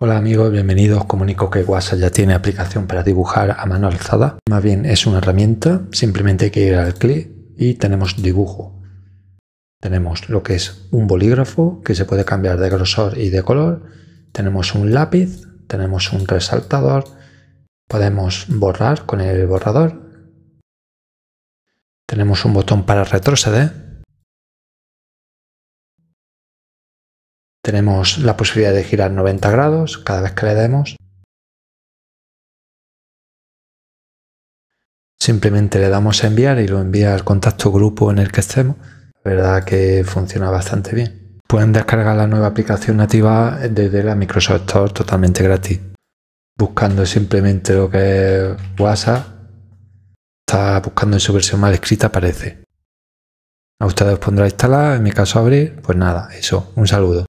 Hola amigos, bienvenidos. Comunico que WhatsApp ya tiene aplicación para dibujar a mano alzada. Más bien es una herramienta, simplemente hay que ir al clic y tenemos dibujo. Tenemos lo que es un bolígrafo que se puede cambiar de grosor y de color. Tenemos un lápiz, tenemos un resaltador. Podemos borrar con el borrador. Tenemos un botón para retroceder Tenemos la posibilidad de girar 90 grados cada vez que le demos. Simplemente le damos a enviar y lo envía al contacto grupo en el que estemos. La verdad que funciona bastante bien. Pueden descargar la nueva aplicación nativa desde la Microsoft Store totalmente gratis. Buscando simplemente lo que es WhatsApp, está buscando en su versión mal escrita, aparece A ustedes pondrá instalar, en mi caso abrir, pues nada, eso, un saludo.